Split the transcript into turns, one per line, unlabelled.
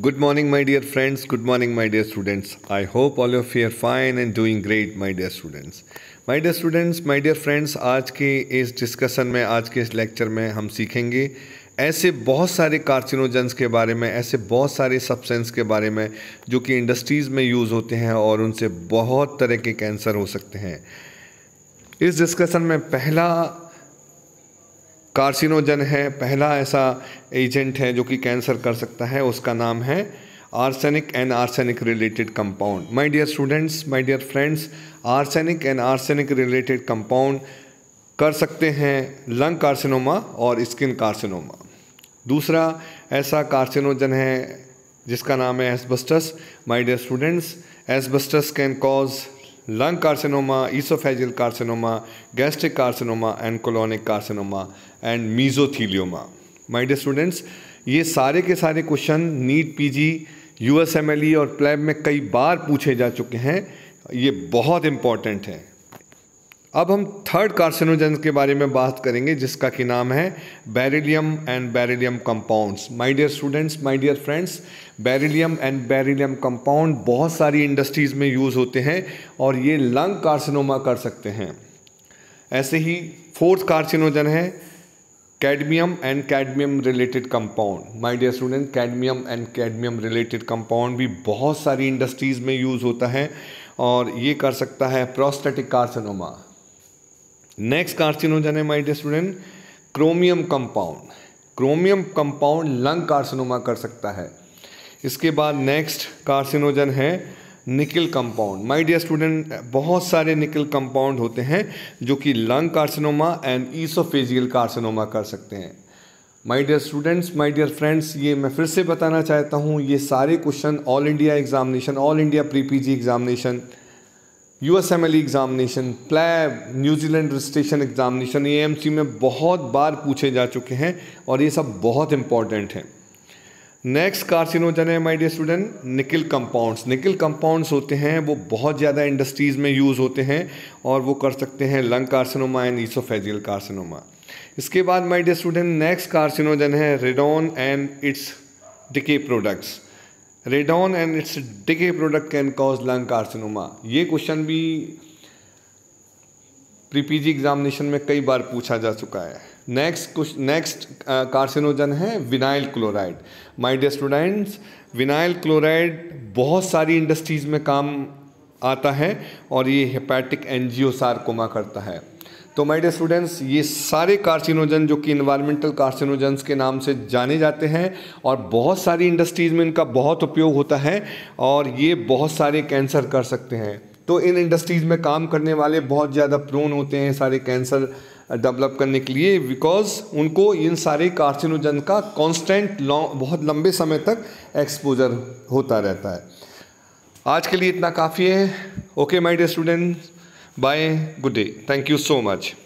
Good morning, my dear friends. Good morning, my dear students. I hope all of you are fine and doing great, my dear students. Dear students my dear friends आज के इस discussion में आज के इस lecture में हम सीखेंगे ऐसे बहुत सारे कार्सिनोजेंस के बारे में ऐसे बहुत सारे सब्सेंस के बारे में जो कि इंडस्ट्रीज़ में यूज़ होते हैं और उनसे बहुत तरह के कैंसर हो सकते हैं इस डिस्कशन में पहला कार्सिनोजन है पहला ऐसा एजेंट है जो कि कैंसर कर सकता है उसका नाम है arsenic and arsenic related compound my dear students my dear friends arsenic and arsenic related compound कर सकते हैं लंग कार्सिनोमा और स्किन कार्सिनोमा दूसरा ऐसा कार्सिनोजन है जिसका नाम है asbestos my dear students asbestos can cause lung carcinoma oesophageal carcinoma gastric carcinoma and colonic carcinoma and mesothelioma my dear students ये सारे के सारे क्वेश्चन नीट पीजी यूएसएमएलई और प्लेब e में कई बार पूछे जा चुके हैं ये बहुत इंपॉर्टेंट हैं अब हम थर्ड कार्सिनोजेंस के बारे में बात करेंगे जिसका कि नाम है beryllium and beryllium compounds my dear students my dear friends beryllium and beryllium compound बहुत सारी इंडस्ट्रीज़ में यूज़ होते हैं और ये लंग कार्सिनोमा कर सकते हैं ऐसे ही फोर्थ कार्सिनोजन है cadmium and cadmium related compound my dear student cadmium and cadmium related compound भी बहुत सारी इंडस्ट्रीज़ में यूज़ होता है और ये कर सकता है प्रोस्टेटिक कार्सिनोमा नेक्स्ट कार्सिनोजन है my dear student chromium compound chromium compound lung carcinoma कर सकता है इसके बाद नेक्स्ट कार्सिनोजन है nickel compound my dear student बहुत सारे निकिल कंपाउंड होते हैं जो कि lung carcinoma and oesophageal carcinoma कर सकते हैं my dear students my dear friends ये मैं फिर से बताना चाहता हूँ ये सारे question all India examination all India pre G examination U S M L examination PLAB New Zealand registration examination A M C में बहुत बार पूछे जा चुके हैं और ये सब बहुत इंपॉर्टेंट हैं नेक्स्ट कार्सिनोजन है my dear student nickel compounds nickel compounds होते हैं वो बहुत ज़्यादा इंडस्ट्रीज़ में यूज़ होते हैं और वो कर सकते हैं lung carcinoma and oesophageal carcinoma इसके बाद my dear student next carcinogen है radon and its decay products radon and its decay product can cause lung carcinoma ये क्वेश्चन भी प्रीपीजी एग्जामिनेशन में कई बार पूछा जा चुका है नेक्स्ट कुछ नेक्स्ट कार्सिनोजन है vinyl chloride my dear students vinyl chloride बहुत सारी इंडस्ट्रीज़ में काम आता है और ये हेपेटिक सारकोमा करता है तो माय डियर स्टूडेंट्स ये सारे कार्सिनोजन जो कि इन्वायरमेंटल कार्सिनोजन्स के नाम से जाने जाते हैं और बहुत सारी इंडस्ट्रीज़ में इनका बहुत उपयोग होता है और ये बहुत सारे कैंसर कर सकते हैं तो इन इंडस्ट्रीज़ में काम करने वाले बहुत ज़्यादा प्रोन होते हैं सारे कैंसर डेवलप करने के लिए बिकॉज उनको इन सारे कार्सिनोजन का कॉन्स्टेंट बहुत लंबे समय तक एक्सपोजर होता रहता है आज के लिए इतना काफ़ी है okay my dear students Bye. Good day. Thank you so much.